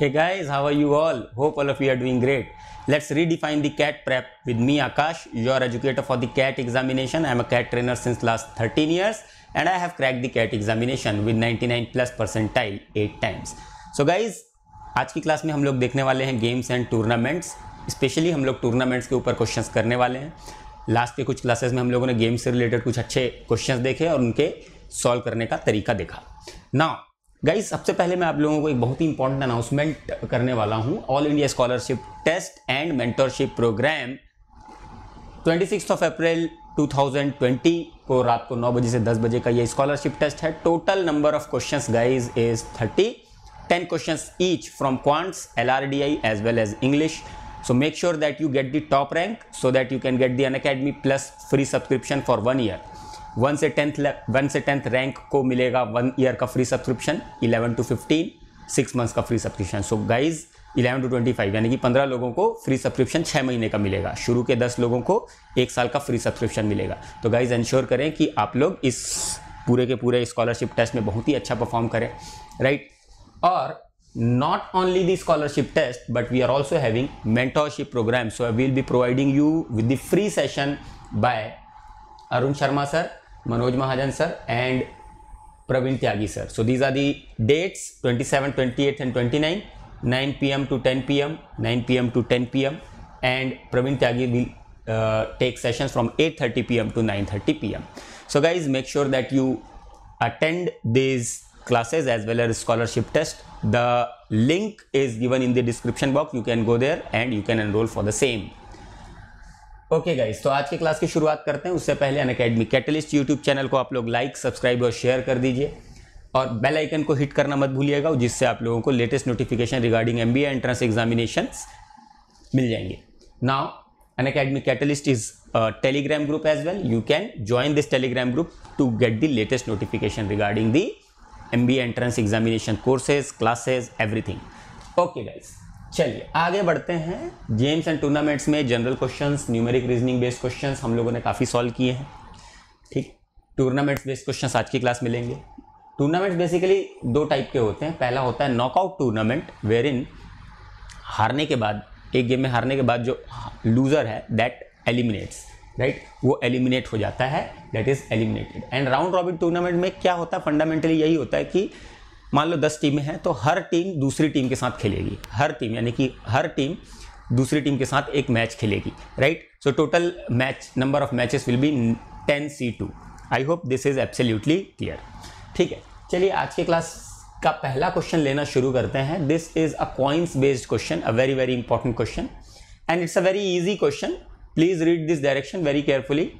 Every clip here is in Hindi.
Hey guys, how are you all? Hope all of you are doing great. Let's redefine the CAT prep with me Akash, your educator for the CAT examination. I am a CAT trainer since last 13 years and I have cracked the CAT examination with 99 plus percentile eight times. So guys, आज की क्लास में हम लोग देखने वाले हैं गेम्स एंड टूर्नामेंट्स स्पेशली हम लोग टूर्नामेंट्स के ऊपर क्वेश्चंस करने वाले हैं लास्ट के कुछ क्लासेस में हम लोगों ने गेम्स से रिलेटेड कुछ अच्छे क्वेश्चंस देखे और उनके सॉल्व करने का तरीका देखा नाउ गाइज सबसे पहले मैं आप लोगों को एक बहुत ही इंपॉर्टेंट अनाउंसमेंट करने वाला हूँ all India scholarship test and mentorship programme twenty six of April 2020 को रात को 9 बजे से 10 बजे का ये स्कॉलरशिप टेस्ट है total number of questions guys is 30 10 questions each from quants L R D I as well as English so make sure that you get the top rank so that you can get the academy plus free subscription for one year one से टेंथ वन से टेंथ रैंक को मिलेगा वन ईयर का free subscription eleven to fifteen six months का free subscription so guys eleven to twenty five यानी कि पंद्रह लोगों को फ्री सब्सक्रिप्शन छः महीने का मिलेगा शुरू के दस लोगों को एक साल का फ्री सब्सक्रिप्शन मिलेगा तो गाइज इंश्योर करें कि आप लोग इस पूरे के पूरे स्कॉलरशिप टेस्ट में बहुत ही अच्छा परफॉर्म करें राइट और not only the scholarship test but we are also having mentorship programme so I will be providing you with the free session by Arun Sharma sir Manoj Mahajan sir and Praveen Tyagi sir. So these are the dates 27, 28 and 29, 9 pm to 10 pm, 9 pm to 10 pm and Praveen Tyagi will uh, take sessions from 8.30 pm to 9.30 pm. So guys make sure that you attend these classes as well as scholarship test. The link is given in the description box. You can go there and you can enroll for the same. Okay okay guys तो आज की क्लास की शुरुआत करते हैं उससे पहले Unacademy catalyst YouTube channel को आप लोग लाइक सब्सक्राइब और शेयर कर दीजिए और बेल आइकन को हिट करना मत भूलिएगा जिससे आप लोगों को latest notification regarding M B entrance examination मिल जाएंगे now Unacademy catalyst is Telegram group as well you can join this Telegram group to get the latest notification regarding the M B entrance examination courses classes everything okay guys चलिए आगे बढ़ते हैं गेम्स एंड टूर्नामेंट्स में general questions numeric reasoning based questions हम लोगों ने काफ़ी सॉल्व किए हैं ठीक टूर्नामेंट्स बेस्ड क्वेश्चंस आज की क्लास में लेंगे टूर्नामेंट्स बेसिकली दो टाइप के होते हैं पहला होता है नॉकआउट टूर्नामेंट वेर इन हारने के बाद एक गेम में हारने के बाद जो लूज़र है दैट एलिमिनेट्स राइट वो एलिमिनेट हो जाता है that is eliminated and round robin tournament में क्या होता है फंडामेंटली यही होता है कि मान लो दस टीमें हैं तो हर टीम दूसरी टीम के साथ खेलेगी हर टीम यानी कि हर टीम दूसरी टीम के साथ एक मैच खेलेगी right so total match number of matches will be ten C two I hope this is absolutely clear ठीक है चलिए आज के क्लास का पहला क्वेश्चन लेना शुरू करते हैं this is a coins based question a very very important question and it's a very easy question please read this direction very carefully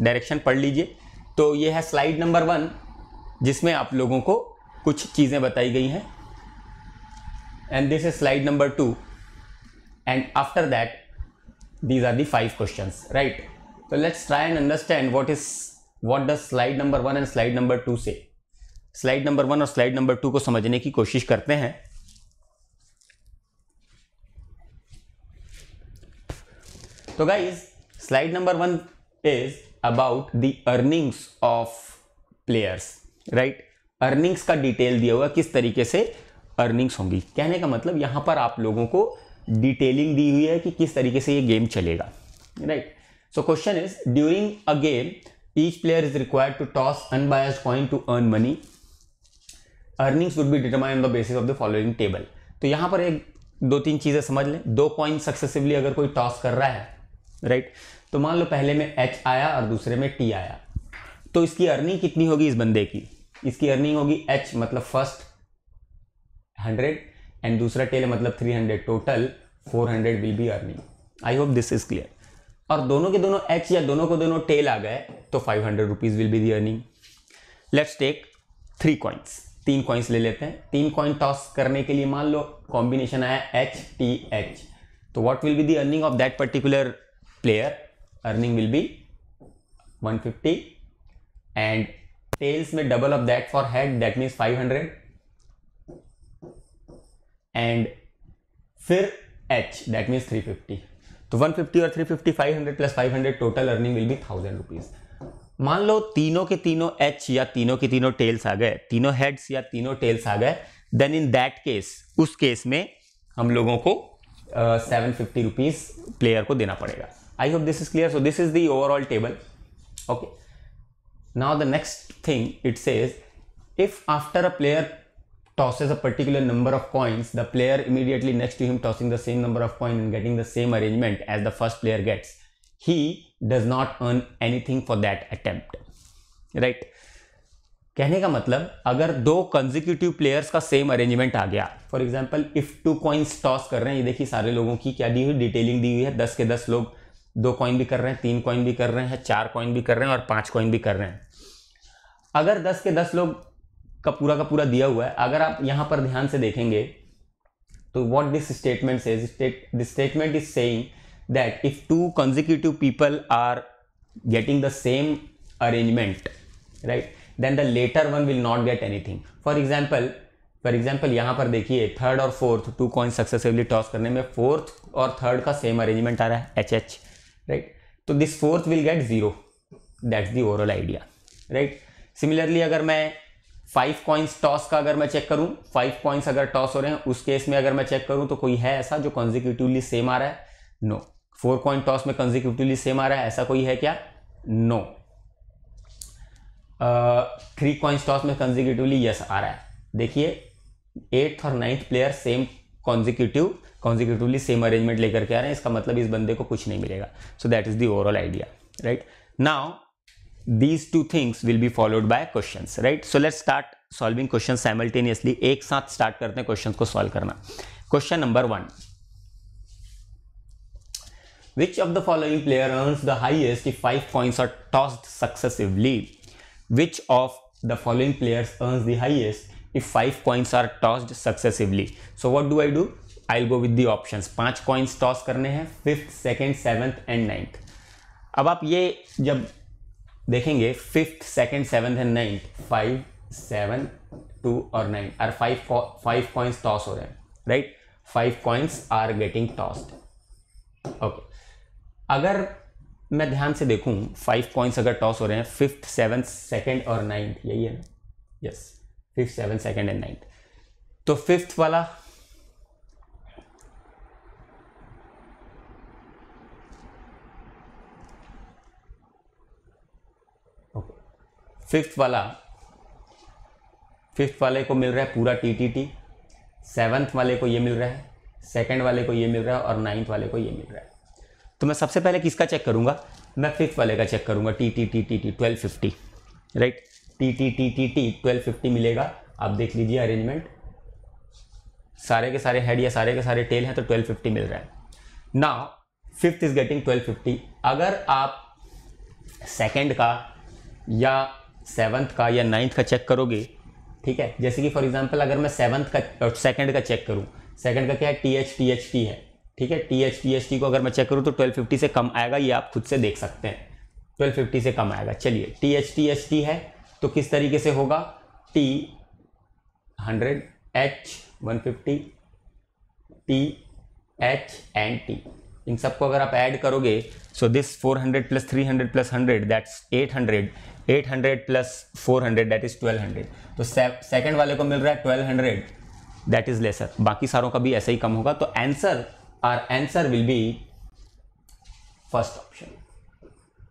direction पढ़ लीजिए तो ये है स्लाइड नंबर वन जिसमें आप लोगों को कुछ चीज़ें बताई गई हैं and this is slide number two and after that these are the five question right तो let's try and understand what is what the slide number one and slide number two से स्लाइड नंबर वन और स्लाइड नंबर टू को समझने की कोशिश करते हैं तो guys slide number one is about the earnings of players right earnings का डिटेल दिया हुआ किस तरीके से अर्निंग्स होंगी कहने का मतलब यहाँ पर आप लोगों को डिटेलिंग दी हुई है कि किस तरीके से ये गेम चलेगा right so question is during a game each player is required to toss unbiased coin to earn money earnings would be determine on the basis of the following table तो यहाँ पर एक दो तीन चीज़ें समझ लें दो कॉइन सक्सेसिवली अगर कोई टॉस कर रहा है राइट तो मान लो पहले में एच आया और दूसरे में टी आया तो इसकी अर्निंग कितनी होगी इस बंदे की इसकी अर्निंग होगी एच मतलब फर्स्ट हंड्रेड एंड दूसरा टेल मतलब three hundred total four hundred will be earning I hope this is clear और दोनों के दोनों एच या दोनों को दोनों टेल आ गए तो five hundred rupees will be the earning let's take three coins तीन कॉइन्स ले लेते हैं तीन कॉइन टॉस करने के लिए मान लो कॉम्बिनेशन आया एच टी एच तो what will be the earning of that particular player earning will be one fifty and tails में double of that for head that means 500 and फिर एच दैट मीन्स 350 तो 150 और 350 500 plus 500 total earning will be thousand rupees मान लो तीनों के तीनों एच या तीनों के तीनों टेल्स आ गए तीनों हेड्स या तीनों टेल्स आ गए देन इन दैट केस उस केस में हम लोगों को सेवन फिफ्टी रुपीज प्लेयर को देना पड़ेगा I hope this is clear so this is the overall table okay now the next thing it says if after a player tosses a particular number of coins the player immediately next to him tossing the same number of coin and getting the same arrangement as the first player gets he does not earn anything for that attempt right कहने का मतलब अगर दो कंजिक्यूटिव प्लेयर्स का सेम अरेंजमेंट आ गया for example if two coins toss कर रहे हैं ये देखिए सारे लोगों की क्या दी हुई डिटेलिंग दी हुई है दस के दस लोग दो कॉइन भी कर रहे हैं तीन कॉइन भी कर रहे हैं चार कॉइन भी कर रहे हैं और पांच कॉइन भी कर रहे हैं अगर दस के दस लोग का पूरा का पूरा दिया हुआ है अगर आप यहाँ पर ध्यान से देखेंगे तो what this statement says this statement is saying that if two consecutive people are getting the same arrangement right then the latter one will not get anything for example for example यहाँ पर देखिए थर्ड और fourth two coin successively toss करने में फोर्थ और थर्ड का सेम अरेंजमेंट आ रहा है एच एच राइट तो this fourth will get zero that's the overall idea right similarly अगर मैं फाइव कॉइंस टॉस का अगर मैं चेक करूं फाइव कॉइंस अगर टॉस हो रहे हैं उस केस में अगर मैं चेक करूं तो कोई है ऐसा जो कंजिक्यूटिवली सेम आ रहा है नो फोर कॉइन टॉस में कंजिक्यूटिवली सेम आ रहा है ऐसा कोई है क्या नो थ्री कॉइंस टॉस में कंजिक्यूटिवली यस आ रहा है देखिए एट्थ और ninth player same consecutive consecutively same arrangement लेकर के आ रहे हैं इसका मतलब इस बंदे को कुछ नहीं मिलेगा so that is the overall idea right now these two things will be followed by questions right so let's start solving questions simultaneously ek sath start karte hain questions ko solve karna question number 1 which of the following player earns the highest if five points are tossed successively which of the following players earns the highest if five coins are tossed successively so what do i do i'll go with the options five coins toss करने हैं fifth second seventh and ninth अब आप ये जब देखेंगे fifth second seventh and ninth five seven two और nine are five five coins toss हो रहे हैं right five coins are getting tossed okay अगर मैं ध्यान से देखूं फाइव कॉइंस अगर टॉस हो रहे हैं फिफ्थ सेवन्थ सेकेंड और नाइन्थ यही है ना yes fifth seventh second and ninth तो फिफ्थ वाला फिफ्थ वाला फिफ्थ वाले को मिल रहा है पूरा टी टी टी सेवन्थ वाले को ये मिल रहा है सेकेंड वाले को ये मिल रहा है और नाइन्थ वाले को ये मिल रहा है तो मैं सबसे पहले किसका चेक करूँगा मैं फिफ्थ वाले का चेक करूँगा T T T T T twelve fifty right T T T T T twelve fifty मिलेगा आप देख लीजिए अरेंजमेंट सारे के सारे हेड या सारे के सारे टेल हैं तो ट्वेल्व फिफ्टी मिल रहा है ना fifth is getting twelve fifty अगर आप सेकेंड का या सेवन्थ का या नाइन्थ का चेक करोगे ठीक है जैसे कि फॉर एग्जाम्पल अगर मैं सेवन्थ का और सेकेंड का चेक करूँ सेकेंड का क्या है T H T H T है ठीक है T H T H T को अगर मैं चेक करूँ तो ट्वेल्व फिफ्टी से कम आएगा ये आप खुद से देख सकते हैं ट्वेल्व फिफ्टी से कम आएगा चलिए T H T H T है तो किस तरीके से होगा T hundred H one fifty T H and T इन सबको अगर आप ऐड करोगे so this 400 plus three hundred plus hundred that's hundred 800 plus 400 that is 1200 तो सेकंड वाले को मिल रहा है 1200 दैट इज लेसर बाकी सारों का भी ऐसा ही कम होगा तो answer or answer will be first option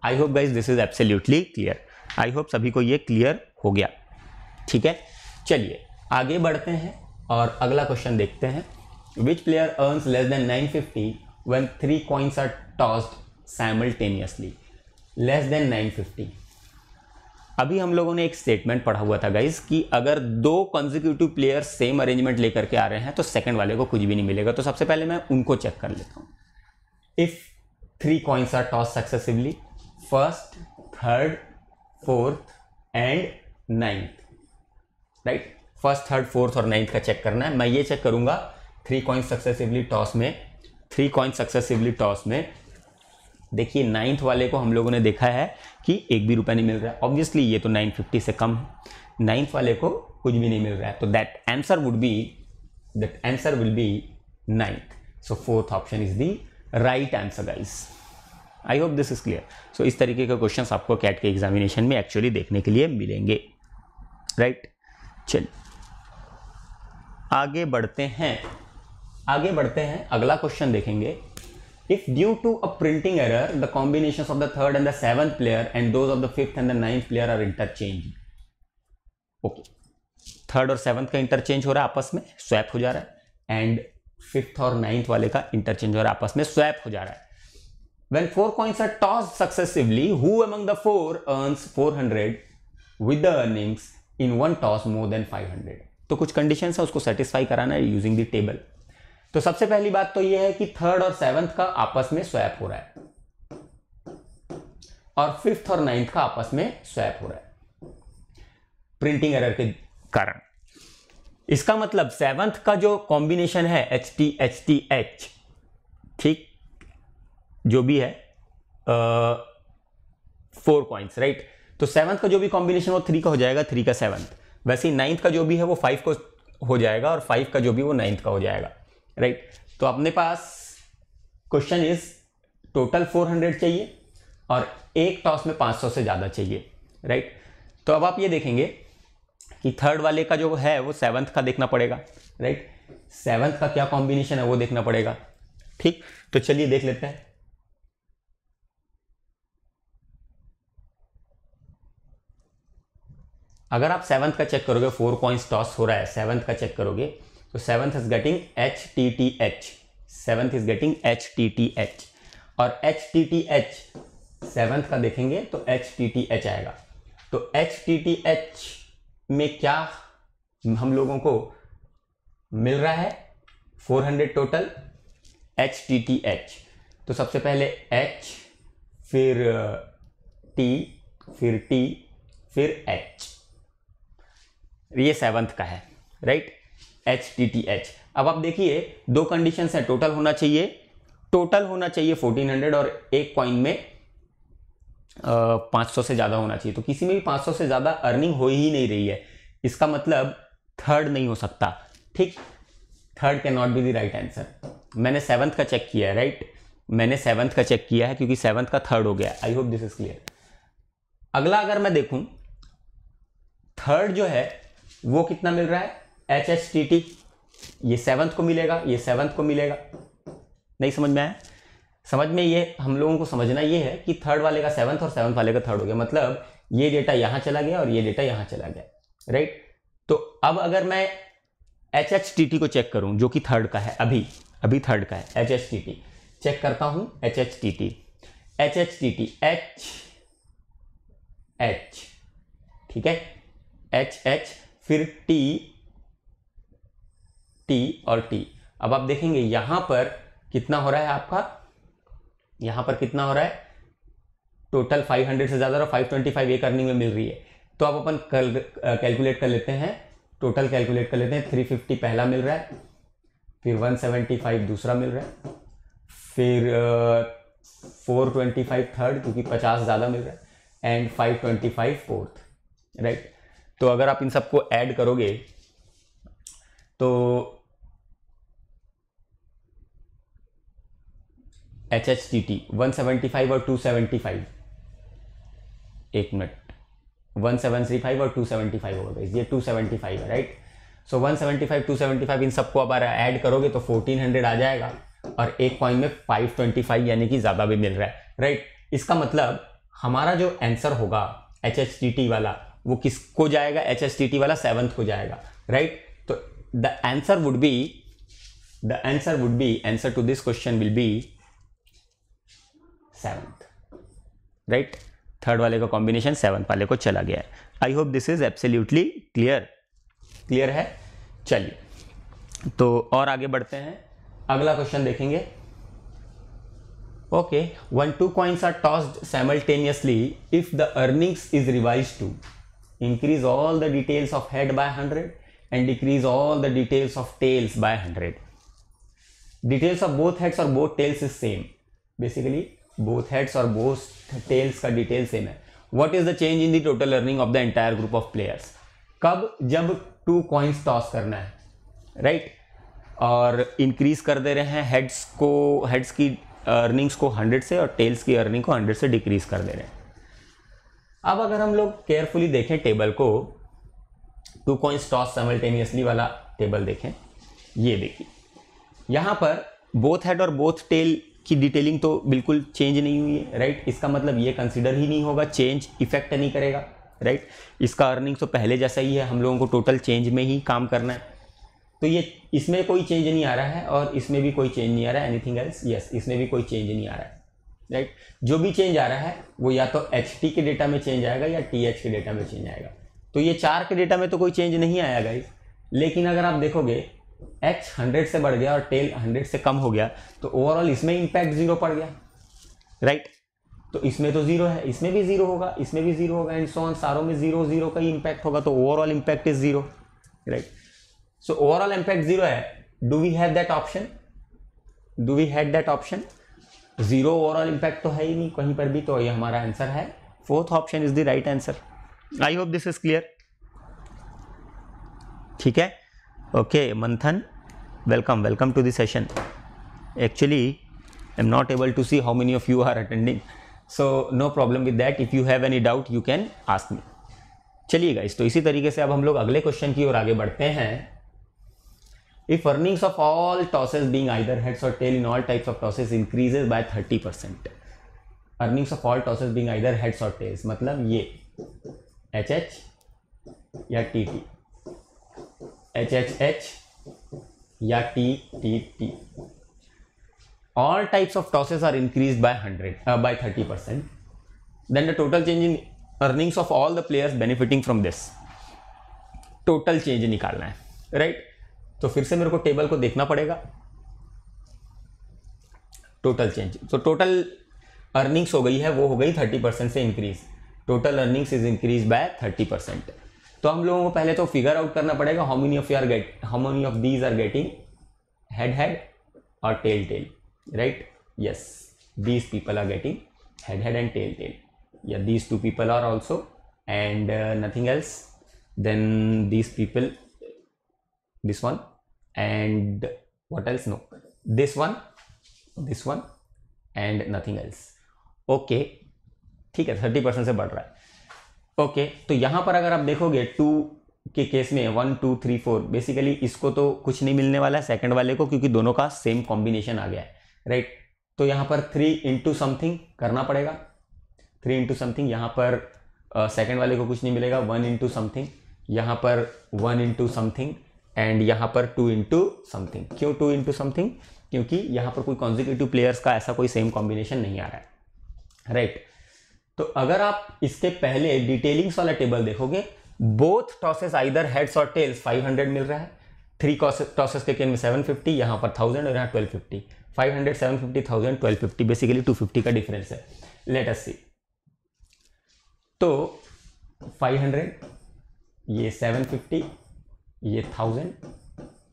I hope guys this is absolutely clear I hope सभी को ये क्लियर हो गया ठीक है चलिए आगे बढ़ते हैं और अगला क्वेश्चन देखते हैं which player earns less than 950 fifty when three coins are tossed simultaneously less than 950 अभी हम लोगों ने एक स्टेटमेंट पढ़ा हुआ था गाइज कि अगर दो कॉन्जिक्यूटिव प्लेयर सेम अरेंजमेंट लेकर के आ रहे हैं तो सेकंड वाले को कुछ भी नहीं मिलेगा तो सबसे पहले मैं उनको चेक कर लेता हूँ if three coins are toss successively first third fourth and ninth right first third fourth और नाइन्थ का चेक करना है मैं ये चेक करूंगा थ्री कॉइन्स सक्सेसिवली टॉस में थ्री कॉइन्स सक्सेसिवली टॉस में देखिए नाइन्थ वाले को हम लोगों ने देखा है कि एक भी रुपया नहीं मिल रहा है ऑब्वियसली ये तो 950 से कम है नाइन्थ वाले को कुछ भी नहीं मिल रहा है तो that answer would be that answer will be ninth so fourth option is the right answer guys I hope this is clear so इस तरीके के क्वेश्चन आपको कैट के एग्जामिनेशन में एक्चुअली देखने के लिए मिलेंगे राइट right? चलिए आगे बढ़ते हैं आगे बढ़ते हैं अगला क्वेश्चन देखेंगे If due to a printing error, the combinations of the third and the seventh player and those of the fifth and the ninth player are interchanged. Okay. Third और सेवन्थ का इंटरचेंज हो रहा है आपस में स्वैप हो जा रहा है एंड फिफ्थ और नाइन्थ वाले का इंटरचेंज हो रहा है आपस में स्वैप हो जा रहा है When four coins are tossed successively, who among the four earns 400 with the earnings in one toss more than 500? तो कुछ कंडीशंस है उसको सेटिस्फाई कराना है यूजिंग द टेबल तो सबसे पहली बात तो यह है कि थर्ड और सेवंथ का आपस में स्वैप हो रहा है और फिफ्थ और नाइन्थ का आपस में स्वैप हो रहा है प्रिंटिंग एरर के कारण इसका मतलब सेवंथ का जो कॉम्बिनेशन है H T H T H ठीक जो भी है फोर पॉइंट्स राइट तो सेवंथ का जो भी कॉम्बिनेशन वो थ्री का हो जाएगा थ्री का सेवंथ वैसे ही नाइन्थ का जो भी है वो फाइव को हो जाएगा और फाइव का जो भी वो नाइन्थ का हो जाएगा राइट right? तो अपने पास क्वेश्चन इज टोटल 400 चाहिए और एक टॉस में 500 से ज़्यादा चाहिए राइट right? तो अब आप ये देखेंगे कि थर्ड वाले का जो है वो सेवन्थ का देखना पड़ेगा राइट right? सेवन्थ का क्या कॉम्बिनेशन है वो देखना पड़ेगा ठीक तो चलिए देख लेते हैं अगर आप सेवन्थ का चेक करोगे फोर कॉइंस टॉस हो रहा है सेवन्थ का चेक करोगे तो seventh is getting H T T H seventh is getting H T T H और H T T H seventh का देखेंगे तो एच टी टी एच आएगा तो एच टी टी एच में क्या हम लोगों को मिल रहा है 400 total H T T H तो सबसे पहले एच फिर टी uh, फिर टी फिर एच ये सेवन्थ का है right H T T H अब आप देखिए दो कंडीशन है टोटल होना चाहिए टोटल होना चाहिए 1400 और एक कॉइन में आ, सौ से ज़्यादा होना चाहिए तो किसी में भी 500 सौ से ज़्यादा अर्निंग हो ही नहीं रही है इसका मतलब थर्ड नहीं हो सकता ठीक third can not be the right answer मैंने सेवन्थ का चेक किया है राइट मैंने सेवंथ का चेक किया है क्योंकि सेवंथ का थर्ड हो गया I hope this is clear अगला अगर मैं देखूं थर्ड जो है वो कितना मिल रहा है एच एच टी टी ये सेवन्थ को मिलेगा ये सेवन्थ को मिलेगा नहीं समझ में आया समझ में ये हम लोगों को समझना ये है कि थर्ड वाले का सेवन्थ और सेवन्थ वाले का थर्ड हो गया मतलब ये डेटा यहाँ चला गया और ये डेटा यहाँ चला गया राइट तो अब अगर मैं एच एच टी टी को चेक करूँ जो कि थर्ड का है अभी अभी थर्ड का है H H T T check करता हूँ H H T T H H T T H H ठीक है एच एच फिर टी टी और टी अब आप देखेंगे यहाँ पर कितना हो रहा है आपका यहाँ पर कितना हो रहा है टोटल 500 से ज़्यादा और 525 एक अर्निंग में मिल रही है तो आप अपन कल कैलकुलेट कर लेते हैं टोटल कैलकुलेट कर लेते हैं 350 पहला मिल रहा है फिर 175 दूसरा मिल रहा है फिर फोर ट्वेंटी फाइव थर्ड क्योंकि पचास ज़्यादा मिल रहा है and five twenty five fourth right तो अगर आप इन सबको ऐड करोगे तो H H T T one seventy five और टू सेवेंटी फाइव एक minute one seven three five और टू सेवेंटी फाइव होगा ये टू सेवेंटी फाइव है right so one seventy five two seventy five इन सबको अब ऐड करोगे तो फोर्टीन हंड्रेड आ जाएगा और एक कॉइन में फाइव ट्वेंटी फाइव यानी कि ज़्यादा भी मिल रहा है राइट इसका मतलब हमारा जो आंसर होगा एच एच टी टी वाला वो किसको जाएगा एच एच टी टी वाला सेवन्थ को जाएगा राइट तो the answer would be the answer would be answer to this question will be seventh right third वाले का कॉम्बिनेशन सेवंथ वाले को चला गया है I hope this is absolutely clear clear है चलिए तो और आगे बढ़ते हैं अगला क्वेश्चन देखेंगे okay one two coins are tossed simultaneously if the earnings is revise to increase all the details of head by hundred and decrease all the details of tails by hundred details of both heads और both tails is same basically both heads और बोथ टेल्स का डिटेल सेम है what is the change in the total earning of the entire group of players कब जब टू कॉइंस टॉस करना है राइट right? और इंक्रीज कर दे रहे हैं हेड्स को हेड्स की अर्निंग्स को 100 से और टेल्स की अर्निंग को 100 से डिक्रीज कर दे रहे हैं अब अगर हम लोग केयरफुली देखें टेबल को टू कॉइंस टॉस समल्टेनियसली वाला टेबल देखें ये देखिए यहाँ पर बोथ हेड और बोथ टेल की डिटेलिंग तो बिल्कुल चेंज नहीं हुई है राइट इसका मतलब ये कंसिडर ही नहीं होगा चेंज इफेक्ट नहीं करेगा राइट इसका अर्निंग तो पहले जैसा ही है हम लोगों को टोटल चेंज में ही काम करना है तो ये इसमें कोई चेंज नहीं आ रहा है और इसमें भी कोई चेंज नहीं आ रहा है एनीथिंग एल्स यस इसमें भी कोई चेंज नहीं आ रहा है राइट जो भी चेंज आ रहा है वो या तो एच के डेटा में चेंज आएगा या टी के डेटा में चेंज आएगा तो ये चार के डेटा में तो कोई चेंज नहीं आया गाइज लेकिन अगर आप देखोगे एच हंड्रेड से बढ़ गया और टेल हंड्रेड से कम हो गया तो ओवरऑल इसमें इंपैक्ट जीरो पड़ गया राइट right? तो इसमें तो जीरो है इसमें भी जीरो होगा इसमें भी जीरो होगा एंड सोन सारों में जीरो जीरो का ही इंपैक्ट होगा तो overall impact is zero right so overall impact zero है do we have that option do we had that option zero overall impact तो है ही नहीं कहीं पर भी तो ये हमारा आंसर है fourth option is the right answer I hope this is clear ठीक है okay Manthan welcome welcome to the session actually I am not able to see how many of you are attending so no problem with that if you have any doubt you can ask me चलिए गाइस तो इसी तरीके से अब हम लोग अगले क्वेश्चन की ओर आगे बढ़ते हैं if earnings of all tosses being either heads और tail in all types of tosses increases by thirty percent earnings of all tosses being either heads और टेल्स मतलब ये एच एच या T T H H H या T T T all types of tosses are increase by hundred by thirty percent then the total change in earnings of all the players benefiting from this total change निकालना है राइट right? तो फिर से मेरे को टेबल को देखना पड़ेगा टोटल चेंज तो टोटल अर्निंग्स हो गई है वो हो गई थर्टी परसेंट से increase total earnings is increase by thirty percent तो हम लोगों को पहले तो फिगर आउट करना पड़ेगा how many of you are get how many of these are getting head head और tail tail right yes these people are getting head head and tail tail या these two people are also and nothing else then these people this one and what else no this one this one and nothing else okay ठीक है थर्टी परसेंट से बढ़ रहा है ओके तो यहां पर अगर आप देखोगे टू के केस में one two three four basically इसको तो कुछ नहीं मिलने वाला है सेकंड वाले को क्योंकि दोनों का सेम कॉम्बिनेशन आ गया है राइट तो यहां पर थ्री इंटू समथिंग करना पड़ेगा थ्री इंटू समथिंग यहाँ पर सेकंड uh, वाले को कुछ नहीं मिलेगा वन इंटू समथिंग यहाँ पर वन इंटू समथिंग एंड यहाँ पर टू इंटू समथिंग क्यों टू इंटू समथिंग क्योंकि यहाँ पर कोई कॉन्जिक्यूटिव प्लेयर्स का ऐसा कोई सेम कॉम्बिनेशन नहीं आ रहा है राइट right. तो अगर आप इसके पहले डिटेलिंग्स वाला टेबल देखोगे बोथ टॉसेस आइदर हेड्स और टेल्स 500 मिल रहा है थ्री टॉसेस के केन में 750 यहां पर 1000 और यहां 1250 500 750 1000 1250 बेसिकली 250 का डिफरेंस है लेट अस सी तो 500 ये 750 ये 1000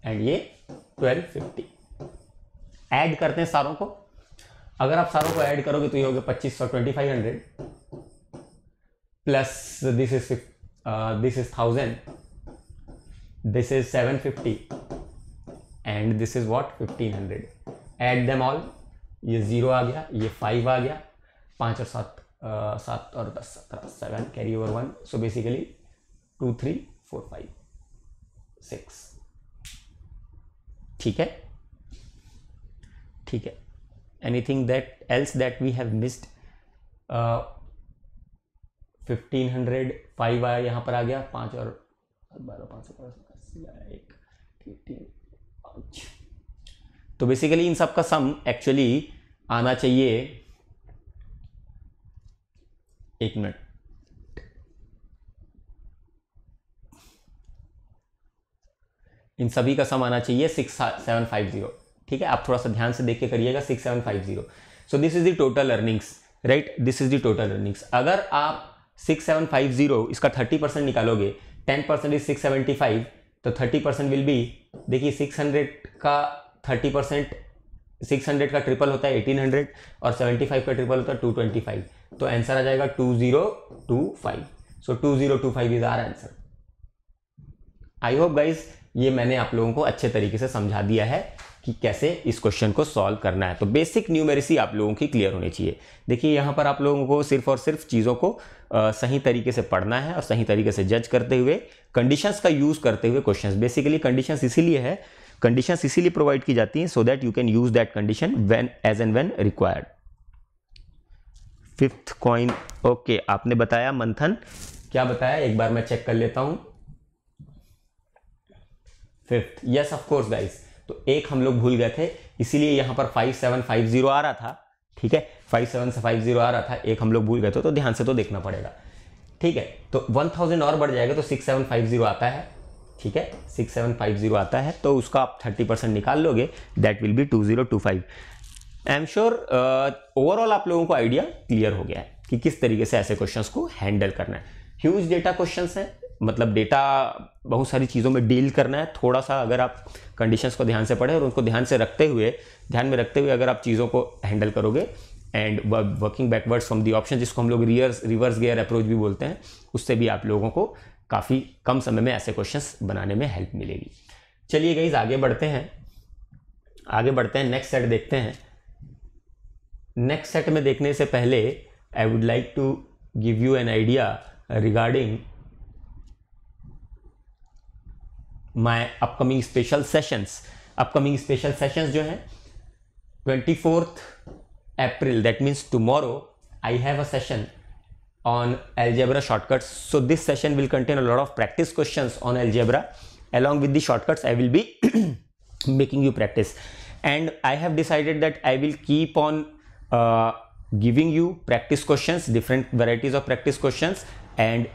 एंड ये 1250 ऐड करते हैं सारों को अगर आप सारों को ऐड करोगे तो ये हो गया पच्चीस सौ twenty five hundred plus this is uh, this is 1000 this is 750 and this is what 1500 add them all ye 0 aa gaya 5 aa gaya 5 or 7 7 aur 10 7 carry over 1 so basically 2 3 4 5 6 theek hai anything that else that we have missed uh, fifteen hundred five आया यहाँ पर आ गया पाँच और बारह पाँच सौ आया एक पाँच तो बेसिकली इन सब का सम एक्चुअली आना चाहिए एक मिनट इन सभी का सम आना चाहिए सिक्स सेवन फाइव जीरो ठीक है आप थोड़ा सा ध्यान से देख के करिएगा six seven five zero so this is the total earnings right this is the total earnings अगर आप सिक्स सेवन फाइव जीरो इसका थर्टी परसेंट निकालोगे ten percent is six seventy five तो थर्टी परसेंट विल बी देखिए सिक्स हंड्रेड का थर्टी परसेंट सिक्स हंड्रेड का ट्रिपल होता है एटीन हंड्रेड और सेवेंटी फाइव का ट्रिपल होता है टू ट्वेंटी फाइव तो आंसर आ जाएगा to zero two five so two zero two five is our answer I hope guys ये मैंने आप लोगों को अच्छे तरीके से समझा दिया है कि कैसे इस क्वेश्चन को सॉल्व करना है तो बेसिक न्यूमेरिसी आप लोगों की क्लियर होनी चाहिए देखिए यहाँ पर आप लोगों को सिर्फ और सिर्फ चीज़ों को सही तरीके से पढ़ना है और सही तरीके से जज करते हुए कंडीशंस का यूज़ करते हुए क्वेश्चंस बेसिकली कंडीशंस इसीलिए है कंडीशंस इसीलिए प्रोवाइड की जाती हैं so that you can use that condition when edge and when required fifth coin okay आपने बताया मंथन क्या बताया एक बार मैं चेक कर लेता हूँ फिफ्थ यस ऑफकोर्स गाइस तो एक हम लोग भूल गए थे इसीलिए यहाँ पर फाइव सेवन फाइव जीरो आ रहा था ठीक है फाइव सेवन से फाइव जीरो आ रहा था एक हम लोग भूल गए थे तो ध्यान से तो देखना पड़ेगा ठीक है तो वन थाउजेंड और बढ़ जाएगा तो सिक्स सेवन फाइव जीरो आता है ठीक है सिक्स सेवन फाइव जीरो आता है तो उसका आप थर्टी परसेंट निकाल लोगे that will be two zero two five I am sure overall आप लोगों को आइडिया क्लियर हो गया है कि किस तरीके से ऐसे क्वेश्चन को हैंडल करना है ह्यूज डेटा क्वेश्चन हैं मतलब डेटा बहुत सारी चीज़ों में डील करना है थोड़ा सा अगर आप कंडीशंस को ध्यान से पढ़ें और उनको ध्यान से रखते हुए ध्यान में रखते हुए अगर आप चीज़ों को हैंडल करोगे and working backwards from the option जिसको हम लोग रियर्स रिवर्स गेयर अप्रोच भी बोलते हैं उससे भी आप लोगों को काफ़ी कम समय में ऐसे क्वेश्चन बनाने में हेल्प मिलेगी चलिए गईज आगे बढ़ते हैं आगे बढ़ते हैं नेक्स्ट सेट देखते हैं नेक्स्ट सेट में देखने से पहले I would like to give you an idea regarding my upcoming special sessions upcoming special sessions जो हैं twenty fourth April that means tomorrow I have a session on algebra shortcuts so this session will contain a lot of practice question on algebra along with the shortcuts I will be making you practice and I have decided that I will keep on giving you practice question different varieties of practice question and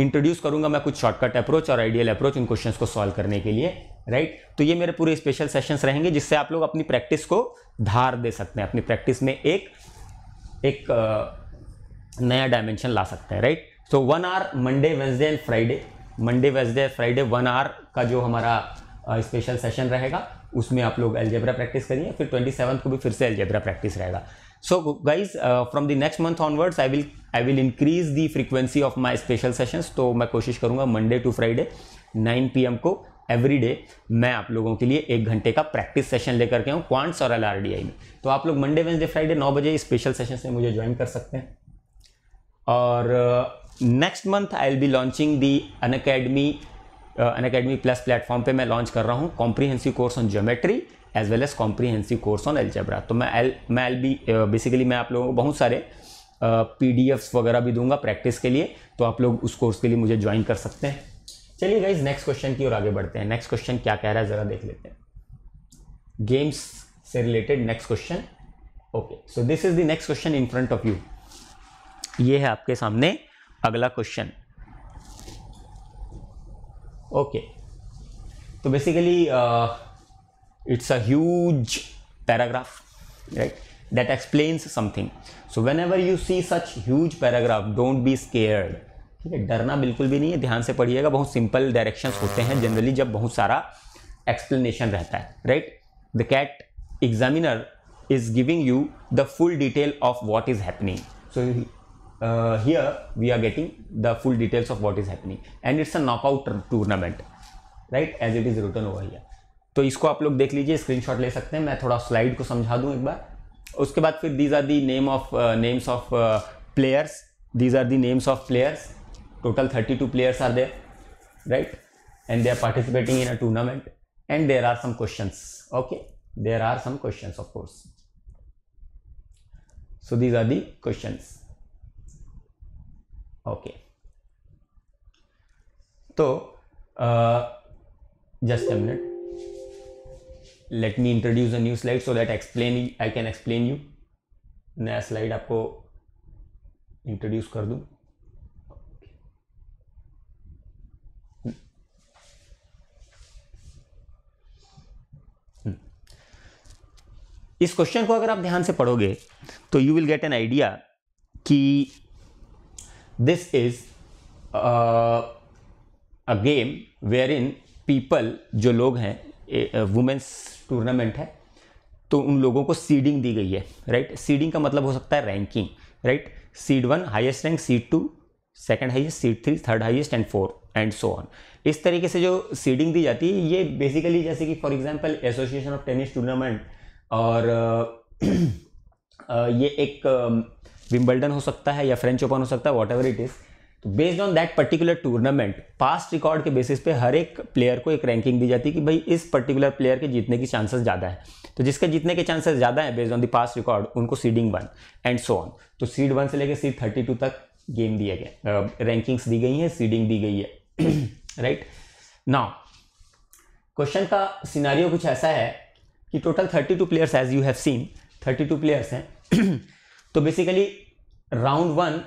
introduce करूंगा मैं कुछ शॉर्टकट अप्रोच और आइडियल अप्रोच उन क्वेश्चंस को सॉल्व करने के लिए राइट तो ये मेरे पूरे स्पेशल सेशंस रहेंगे जिससे आप लोग अपनी प्रैक्टिस को धार दे सकते हैं अपनी प्रैक्टिस में एक एक नया डायमेंशन ला सकते हैं right so one hour Monday Wednesday and Friday Monday Wednesday Friday one hour का जो हमारा स्पेशल सेशन रहेगा उसमें आप लोग एलजेब्रा प्रैक्टिस करिए फिर ट्वेंटी को भी फिर से एलजेब्रा प्रैक्टिस रहेगा so guys uh, from the next month onwards i will i will increase the frequency of my special sessions तो मैं कोशिश करूंगा मंडे टू फ्राइडे 9 पीएम को एवरी डे मैं आप लोगों के लिए एक घंटे का प्रैक्टिस सेशन लेकर के हूँ क्वांट्स और एल में तो आप लोग मंडे वेंसडे फ्राइडे नौ बजे स्पेशल सेशन से मुझे ज्वाइन कर सकते हैं और next month I will be launching the Unacademy Unacademy plus platform पे मैं लॉन्च कर रहा हूँ comprehensive course on geometry as well as comprehensive course on algebra तो मैं एल मैं एल बी बेसिकली मैं आप लोगों को बहुत सारे पी uh, वगैरह भी दूंगा प्रैक्टिस के लिए तो आप लोग उस कोर्स के लिए मुझे ज्वाइन कर सकते हैं चलिए गाइज नेक्स्ट क्वेश्चन की ओर आगे बढ़ते हैं नेक्स्ट क्वेश्चन क्या कह रहा है ज़रा देख लेते हैं गेम्स से related next question okay so this is the next question in front of you ये है आपके सामने अगला क्वेश्चन ओके okay. तो basically uh, it's a huge paragraph right that explains something so whenever you see such huge paragraph don't be scared ठीक है डरना बिल्कुल भी नहीं है ध्यान से पढ़िएगा बहुत सिंपल डायरेक्शंस होते हैं जनरली जब बहुत सारा एक्सप्लेनेशन रहता है right the CAT examiner is giving you the full detail of what is happening so here we are getting the full details of what is happening and it's a knockout tournament right as it is written over here तो इसको आप लोग देख लीजिए स्क्रीनशॉट ले सकते हैं मैं थोड़ा स्लाइड को समझा दूँ एक बार उसके बाद फिर these are the name of names of players these are the names of players total thirty two players are there right and they are participating in a tournament and there are some question okay there are some question of course so these are the question okay तो just a minute let me introduce a new slide so that explain I can explain you नया स्लाइड आपको इंट्रोड्यूस कर दू इस क्वेश्चन को अगर आप ध्यान से पढ़ोगे तो you will get an idea कि this is a game where in people जो लोग हैं वुमेंस टूर्नामेंट है तो उन लोगों को सीडिंग दी गई है राइट सीडिंग का मतलब हो सकता है ranking right seed one highest rank seed two second highest seed three third highest and four and so on इस तरीके से जो सीडिंग दी जाती है ये बेसिकली जैसे कि for example association of tennis tournament और ये एक विम्बल्डन हो सकता है या फ्रेंच ओपन हो सकता है whatever it is based on that particular tournament past record के बेसिस पे हर एक प्लेयर को एक रैंकिंग दी जाती है कि भाई इस पर्टिकुलर प्लेयर के जीतने की चांसेस ज़्यादा है तो जिसके जीतने के चांसेस ज़्यादा है based on the past record उनको seeding one and so on तो सीड वन से लेकर सीड थर्टी टू तक गेम दिया गया रैंकिंग्स दी गई हैं सीडिंग दी गई है राइट नाउ क्वेश्चन का सिनारियो कुछ ऐसा है कि total thirty two players as you have seen thirty two players हैं तो बेसिकली राउंड वन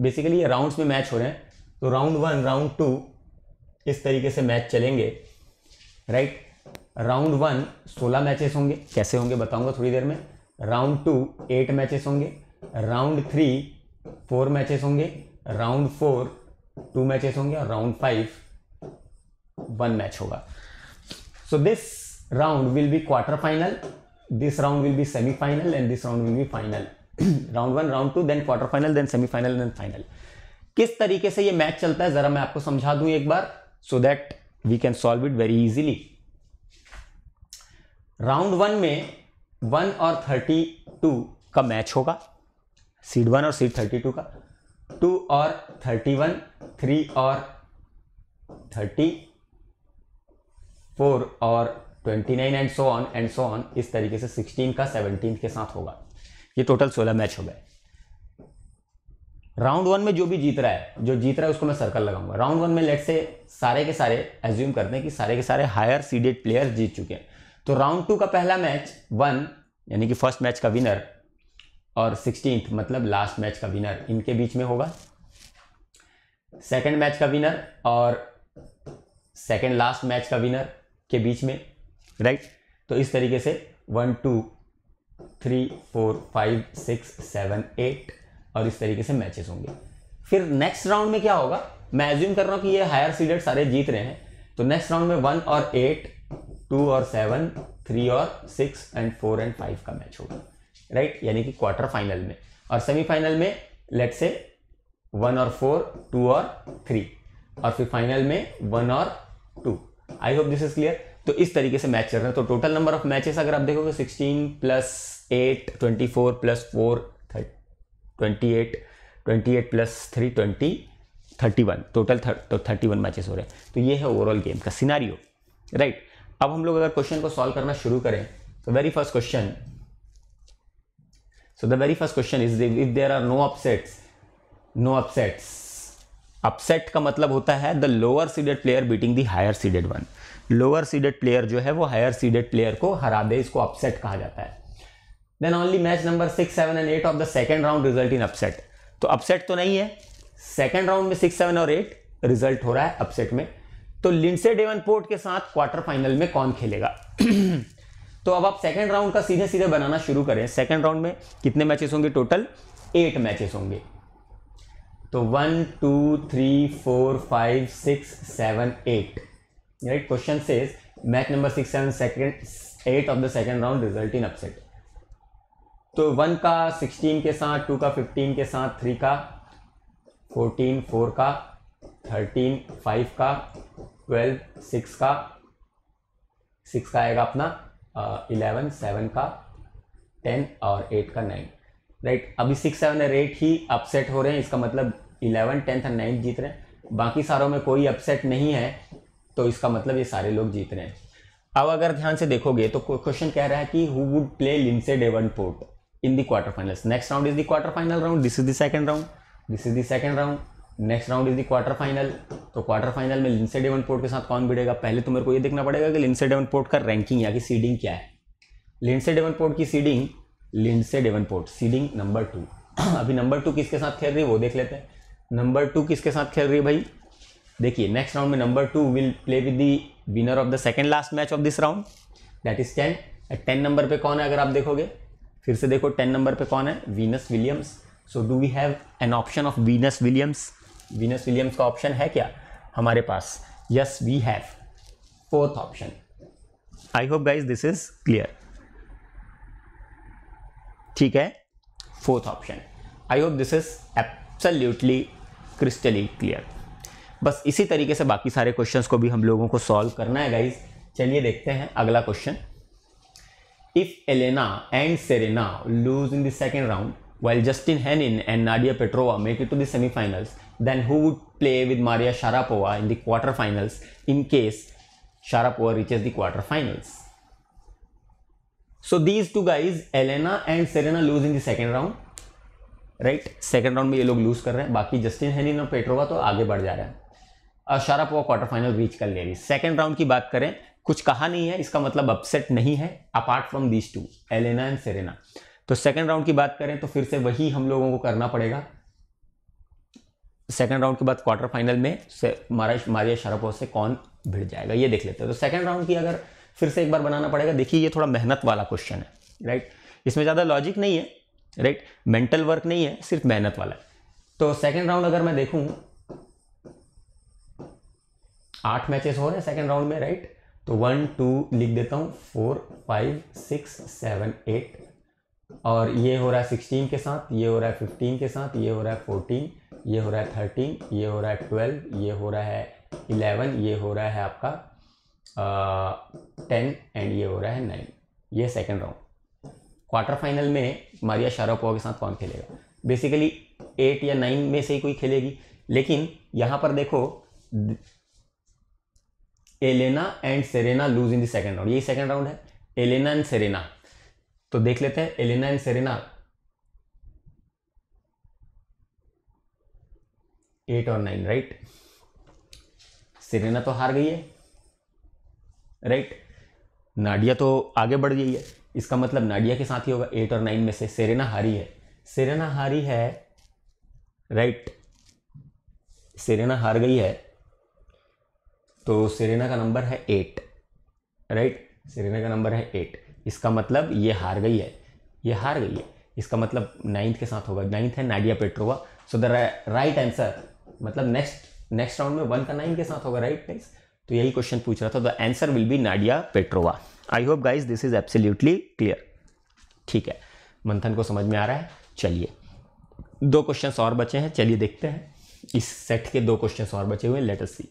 बेसिकली ये राउंड्स में मैच हो रहे हैं तो राउंड वन राउंड टू इस तरीके से मैच चलेंगे राइट राउंड वन सोलह मैचेस होंगे कैसे होंगे बताऊंगा थोड़ी देर में राउंड टू एट मैचेस होंगे राउंड थ्री फोर मैचेस होंगे राउंड फोर टू मैचेस होंगे और राउंड फाइव वन मैच होगा so this round will be quarter final this round will be semifinal and this round will be final round one round two then quarter final then semifinal then final किस तरीके से ये मैच चलता है जरा मैं आपको समझा दूं एक बार so that we can solve it very easily round one में वन और थर्टी टू का मैच होगा सीड वन और सीड थर्टी टू का टू और थर्टी वन थ्री और थर्टी फोर और twenty nine and so on and so on इस तरीके से सिक्सटीन का सेवनटीन के साथ होगा ये टोटल सोलह मैच हो गए राउंड वन में जो भी जीत रहा है जो जीत रहा है उसको मैं सर्कल लगाऊंगा राउंड वन में लेट से सारे के सारे एज्यूम करते हैं कि सारे के सारे हायर सीडेड प्लेयर जीत चुके हैं तो राउंड टू का पहला मैच वन यानी कि फर्स्ट मैच का विनर और सिक्सटीन मतलब लास्ट मैच का विनर इनके बीच में होगा सेकेंड मैच का विनर और सेकेंड लास्ट मैच का विनर के बीच में राइट right? तो इस तरीके से one two three four five six seven eight और इस तरीके से मैचेस होंगे फिर नेक्स्ट राउंड में क्या होगा मैं एज्यूम कर रहा हूँ कि ये हायर सीडेड सारे जीत रहे हैं तो नेक्स्ट राउंड में वन और एट टू और सेवन थ्री और six and four and five का मैच होगा राइट यानी कि क्वार्टर फाइनल में और सेमीफाइनल में लेट से वन और फोर टू और थ्री और फिर फाइनल में वन और two I hope this is clear तो इस तरीके से मैच चल रहे हैं तो टोटल नंबर ऑफ मैचेस अगर आप देखोगे sixteen plus eight twenty four plus four twenty eight twenty eight plus three twenty thirty one total thirty one matches हो रहे हैं तो ये है ओवरऑल गेम का सिनारियो राइट अब हम लोग अगर क्वेश्चन को सॉल्व करना शुरू करें तो very first question so the very first question is if there are no upsets no upsets upset का मतलब होता है the lower seeded player beating the higher seeded one lower seeded player जो है वो हायर सीडेड प्लेयर को हरा दे इसको अपसेट कहा जाता है then only match number six seven and eight of the second round result in upset तो अपसेट तो नहीं है सेकेंड राउंड में सिक्स सेवन और एट रिजल्ट हो रहा है अपसेट में तो लिंडसे पोर्ट के साथ क्वार्टर फाइनल में कौन खेलेगा तो अब आप सेकेंड राउंड का सीधे सीधे बनाना शुरू करें सेकेंड राउंड में कितने मैचेस होंगे टोटल एट मैचेस होंगे तो one two three four five six seven eight Right? Question says match number six, seven, second, eight of the second round result in upset. तो वन का सिक्सटीन के साथ टू का फिफ्टीन के साथ थ्री का फोर्टीन फोर का थर्टीन फाइव का ट्वेल्व सिक्स का सिक्स का आएगा अपना इलेवन uh, सेवन का टेन और एट का नाइन राइट अभी सिक्स सेवन और एट ही अपसेट हो रहे हैं इसका मतलब इलेवन टेंथ और नाइन्थ जीत रहे हैं बाकी सारों में कोई अपसेट नहीं है तो इसका मतलब ये सारे लोग जीत रहे हैं अब अगर ध्यान से देखोगे तो क्वेश्चन कह रहा है कि who would play Lindsay Davenport in the quarter final next round is the quarter final round this is the second round this is the second round next round is the quarter final तो क्वार्टर फाइनल में लिंसे डेवन पोर्ट के साथ कौन भिड़ेगा पहले तो मेरे को ये देखना पड़ेगा कि लिंसे डेवन पोर्ट का रैंकिंग या कि सीडिंग क्या है लिंसे डेवन पोर्ट की seeding Lindsay Davenport seeding number two अभी नंबर टू किसके साथ खेल रही है वो देख लेते हैं नंबर टू किसके साथ खेल रही है भाई देखिए नेक्स्ट राउंड में number two will play with the winner of the second last match of this round that is ten ten number पे कौन है अगर आप देखोगे फिर से देखो टेन नंबर पे कौन है Venus Williams so do we have an option of Venus Williams Venus Williams का ऑप्शन है क्या हमारे पास yes we have fourth option I hope guys this is clear ठीक है fourth option I hope this is absolutely crystally clear बस इसी तरीके से बाकी सारे क्वेश्चंस को भी हम लोगों को सॉल्व करना है गाइज चलिए देखते हैं अगला question if Elena and Serena lose in the second round while Justin Henin and Nadia Petrova make it to the semifinals, then who would play with Maria Sharapova in the quarterfinals in case Sharapova reaches the quarterfinals? So these two guys, Elena and Serena, lose in the second round, right? Second round में ये लोग lose कर रहे हैं, बाकी Justin Henin और Petrova तो आगे बढ़ जा रहे हैं. शारापोवा क्वार्टर फाइनल रीच कर ले रही सेकेंड राउंड की बात करें कुछ कहा नहीं है इसका मतलब अपसेट नहीं है apart from these two Elena and Serena तो सेकेंड राउंड की बात करें तो फिर से वही हम लोगों को करना पड़ेगा सेकेंड राउंड के बाद क्वार्टर फाइनल में मारा मारिया शारापोवा से कौन भिड़ जाएगा ये देख लेते हैं तो सेकेंड राउंड की अगर फिर से एक बार बनाना पड़ेगा देखिए ये थोड़ा मेहनत वाला क्वेश्चन है राइट इसमें ज़्यादा लॉजिक नहीं है राइट मेंटल वर्क नहीं है सिर्फ मेहनत वाला है तो सेकेंड राउंड अगर मैं देखूँ आठ मैचेस हो रहे हैं सेकेंड राउंड में राइट तो वन टू लिख देता हूँ four five six seven eight और ये हो रहा है सिक्सटीन के साथ ये हो रहा है फिफ्टीन के साथ ये हो रहा है फोर्टीन ये हो रहा है थर्टीन ये हो रहा है ट्वेल्व ये हो रहा है इलेवन ये हो रहा है आपका टेन एंड ये हो रहा है नाइन ये सेकेंड राउंड क्वार्टर फाइनल में मारिया शारोपोवा के साथ कौन खेलेगा बेसिकली एट या नाइन में से ही कोई खेलेगी लेकिन यहाँ पर देखो Elena and Serena lose in the second round यही सेकेंड राउंड है एलेना एंड सेरेना तो देख लेते हैं एलेना एंड सेरेना एट और नाइन राइट सेरेना तो हार गई है राइट नाडिया तो आगे बढ़ गई है इसका मतलब नाडिया के साथ ही होगा एट और नाइन में से सेरेना हारी है सेरेना हारी है राइट सेरेना हार गई है तो सेरेना का नंबर है एट राइट सेरेना का नंबर है एट इसका मतलब ये हार गई है ये हार गई है इसका मतलब नाइन्थ के साथ होगा नाइन्थ है Nadia Petrova so the right answer मतलब नेक्स्ट नेक्स्ट राउंड में वन का नाइन के साथ होगा राइट गाइस तो यही क्वेश्चन पूछ रहा था the answer will be Nadia Petrova I hope guys this is absolutely clear ठीक है मंथन को समझ में आ रहा है चलिए दो क्वेश्चन और बचे हैं चलिए देखते हैं इस सेट के दो क्वेश्चन और बचे हुए हैं letter C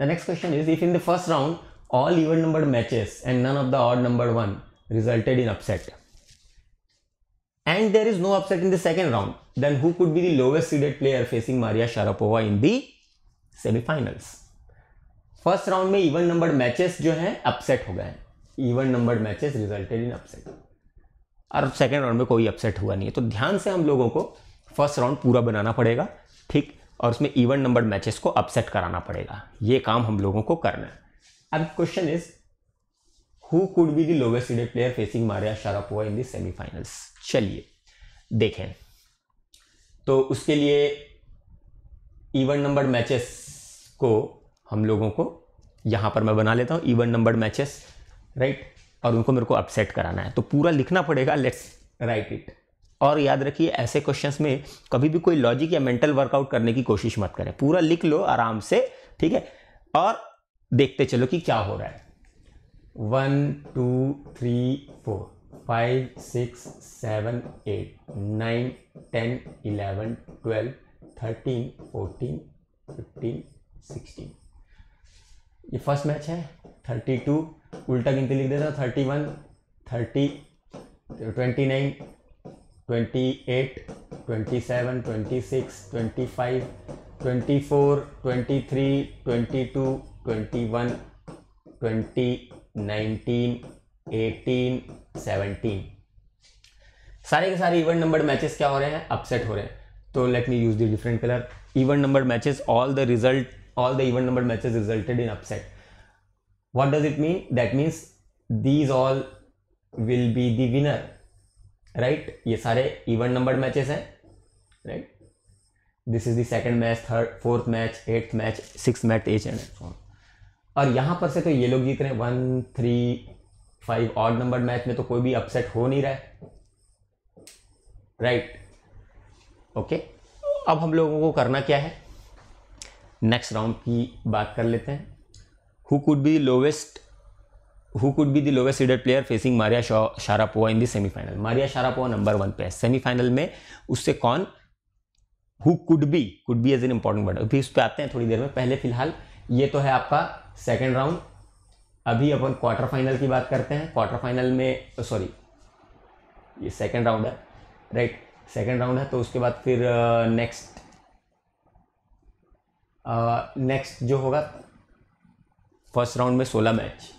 The next question is if in the first round all even numbered matches and none of the odd numbered one resulted in upset and there is no upset in the second round then who could be the lowest seeded player facing Maria Sharapova in the semi finals first round mein even numbered matches jo upset upset ho gaye even numbered matches resulted in upset aur second round mein koi upset hua nahi hai to dhyan se hum लोगों ko first round pura banana padega theek और उसमें इवन नंबर मैचेस को अपसेट कराना पड़ेगा ये काम हम लोगों को करना है अब question is who could be the lowest seeded player facing Maria Sharapova in the semifinals चलिए देखें तो उसके लिए इवन नंबर मैचेस को हम लोगों को यहाँ पर मैं बना लेता हूँ इवन नंबर मैचेस राइट और उनको मेरे को अपसेट कराना है तो पूरा लिखना पड़ेगा लेट्स राइट इट और याद रखिए ऐसे क्वेश्चंस में कभी भी कोई लॉजिक या मेंटल वर्कआउट करने की कोशिश मत करें पूरा लिख लो आराम से ठीक है और देखते चलो कि क्या हो रहा है one two three four five six seven eight nine ten eleven twelve thirteen fourteen fifteen sixteen ये फर्स्ट मैच है थर्टी टू उल्टा गिनती लिख देता हूँ thirty one thirty twenty nine 18, सारे के सारे इवन नंबर मैचेस क्या हो रहे हैं अपसेट हो रहे हैं तो let me use the different colour even number matches all the result all the even number matches resulted in upset what does it mean that means these all will be the winner right ये सारे इवन नंबर मैचेस हैं right this is the second match third fourth match eighth match six match H and और यहाँ पर से तो ये लोग जीत रहे हैं one three five odd number match में तो कोई भी अपसेट हो नहीं रहा है राइट ओके अब हम लोगों को करना क्या है नेक्स्ट राउंड की बात कर लेते हैं who could be lowest who could be the lowest seeded player facing Maria Sharapova in the semifinal Maria Sharapova number one पे है सेमीफाइनल में उससे कौन who could be could be as an important word अभी उस पर आते हैं थोड़ी देर में पहले फिलहाल ये तो है आपका सेकेंड राउंड अभी अपन क्वार्टर फाइनल की बात करते हैं क्वार्टर फाइनल में सॉरी ये सेकेंड राउंड है राइट सेकेंड राउंड है तो उसके बाद फिर नेक्स्ट uh, नेक्स्ट uh, जो होगा फर्स्ट राउंड में सोलह मैच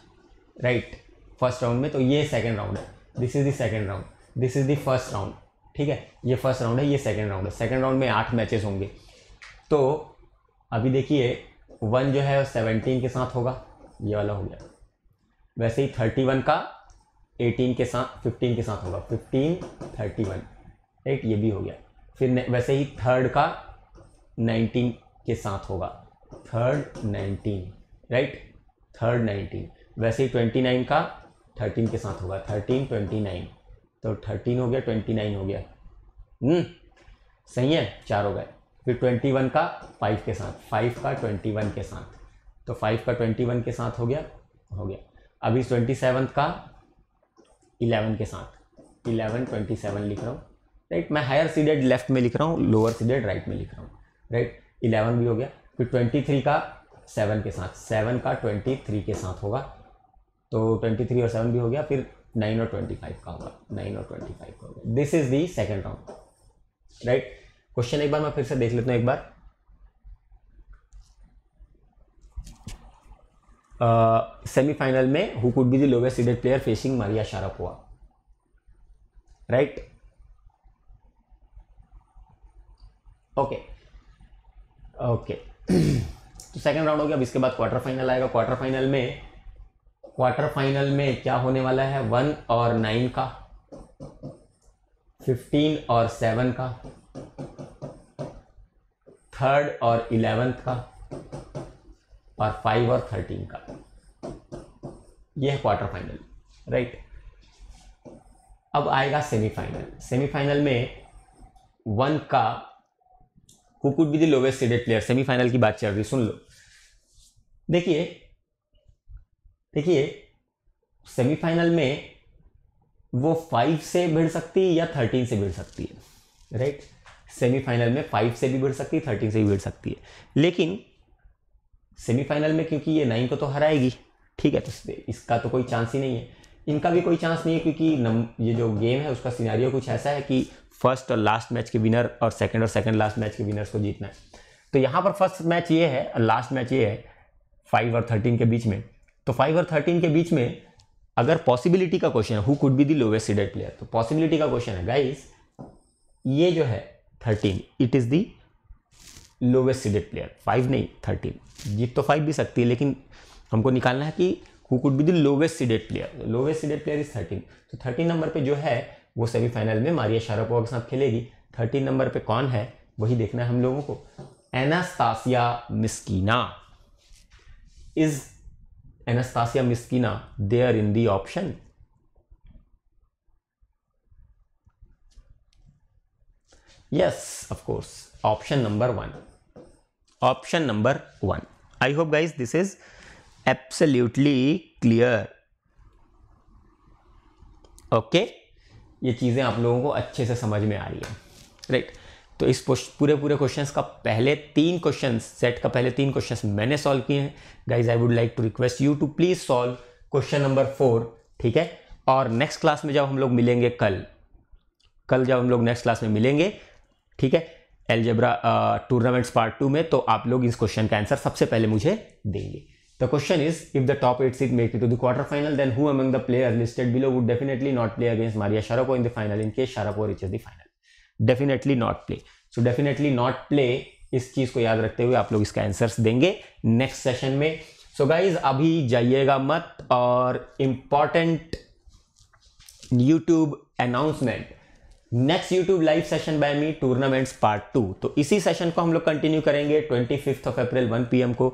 राइट फर्स्ट राउंड में तो ये सेकेंड राउंड है this is the second round this is the first round ठीक है ये फर्स्ट राउंड है ये सेकेंड राउंड है सेकेंड राउंड में आठ मैचेस होंगे तो अभी देखिए वन जो है सेवनटीन के साथ होगा ये वाला हो गया वैसे ही थर्टी वन का एटीन के साथ फिफ्टीन के साथ होगा फिफ्टीन थर्टी वन राइट ये भी हो गया फिर वैसे ही थर्ड का नाइनटीन के साथ होगा third nineteen right third nineteen वैसे ही ट्वेंटी नाइन का थर्टीन के साथ होगा थर्टीन ट्वेंटी नाइन तो थर्टीन हो गया ट्वेंटी नाइन हो गया हम्म, सही है चार हो गए फिर ट्वेंटी वन का फाइव के साथ फाइव का ट्वेंटी वन के साथ तो फाइव का ट्वेंटी वन के साथ हो गया हो गया अभी ट्वेंटी सेवन का इलेवन के साथ इलेवन ट्वेंटी सेवन लिख रहा हूँ राइट मैं हायर सीडेड लेफ्ट में लिख रहा हूँ लोअर सीडेड राइट में लिख रहा हूँ राइट इलेवन भी हो गया फिर ट्वेंटी थ्री का सेवन के साथ सेवन का ट्वेंटी थ्री के साथ होगा तो ट्वेंटी थ्री और सेवन भी हो गया फिर नाइन और ट्वेंटी फाइव का होगा नाइन और ट्वेंटी फाइव का होगा this is the second round right question एक बार मैं फिर से देख लेता हूँ एक बार सेमीफाइनल uh, में who could be the lowest seeded player facing Maria हुआ राइट ओके ओके तो सेकंड राउंड हो गया अब इसके बाद क्वार्टर फाइनल आएगा क्वार्टर फाइनल में क्वार्टर फाइनल में क्या होने वाला है वन और नाइन का फिफ्टीन और सेवन का थर्ड और इलेवेंथ का और फाइव और थर्टीन का यह है क्वार्टर फाइनल राइट अब आएगा सेमीफाइनल सेमीफाइनल में वन का who could be the lowest seeded player semifinal की बात चल रही सुन लो देखिए देखिए सेमीफाइनल में वो फाइव से भिड़ सकती है या थर्टीन से भिड़ सकती है राइट सेमीफाइनल में फाइव से भी भिड़ सकती है थर्टीन से भी भिड़ सकती है लेकिन सेमीफाइनल में क्योंकि ये नाइन को तो हराएगी ठीक है तो इसका तो कोई चांस ही नहीं है इनका भी कोई चांस नहीं है क्योंकि नम, ये जो गेम है उसका सीनारियो कुछ ऐसा है कि फर्स्ट और लास्ट मैच के विनर और सेकंड और सेकंड लास्ट मैच के विनर्स को जीतना है तो यहाँ पर फर्स्ट मैच ये है और लास्ट मैच ये है फाइव और थर्टीन के बीच में तो फाइव और थर्टीन के बीच में अगर पॉसिबिलिटी का क्वेश्चन है who could be the lowest seeded player तो पॉसिबिलिटी का क्वेश्चन है गाइस ये जो है thirteen it is the lowest seeded player five नहीं थर्टीन जीत तो फाइव भी सकती है लेकिन हमको निकालना है कि who could be the lowest seeded player lowest seeded player is thirteen तो थर्टीन नंबर पर जो है वो सेमीफाइनल में मारिया शारापोवा के साथ खेलेगी थर्टीन नंबर पर कौन है वही देखना है हम लोगों को Anastasia Myskina is Anastasia Myskina they are in the option yes of course option number one option number one I hope guys this is absolutely clear okay ये चीजें आप लोगों को अच्छे से समझ में आ रही है राइट तो इस पूरे पूरे क्वेश्चन का पहले तीन क्वेश्चन सेट का पहले तीन क्वेश्चन मैंने सॉल्व किए हैं guys I would like to request you to please solve question number four ठीक है और नेक्स्ट क्लास में जब हम लोग मिलेंगे कल कल जब हम लोग नेक्स्ट क्लास में मिलेंगे ठीक है एलजेब्रा टूर्नामेंट्स पार्ट टू में तो आप लोग इस क्वेश्चन का आंसर सबसे पहले मुझे देंगे The question is, if the top 8 seed to the quarter final then who among the player listed below would definitely not play against Maria Sharapova in the final in case Sharapova reach is the final definitely not play so definitely not play इस चीज़ को याद रखते हुए आप लोग इसका आंसर्स देंगे नेक्स्ट सेशन में सो so गाइज अभी जाइएगा मत और important YouTube announcement next YouTube live session by me tournaments part two तो इसी सेशन को हम लोग कंटिन्यू करेंगे twenty fifth of April one P को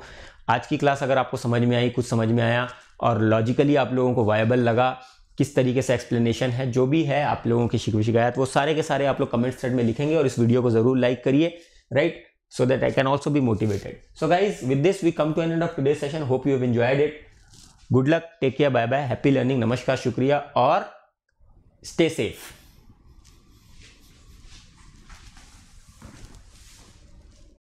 आज की क्लास अगर आपको समझ में आई कुछ समझ में आया और लॉजिकली आप लोगों को वायबल लगा किस तरीके से एक्सप्लेनेशन है जो भी है आप लोगों की शिकायत वो सारे के सारे आप लोग कमेंट सेट में लिखेंगे और इस वीडियो को जरूर लाइक करिए right so that I can also be motivated so guys with this we come to an end of today session hope you have enjoyed it good luck take care bye bye happy learning नमस्कार शुक्रिया और स्टे सेफ़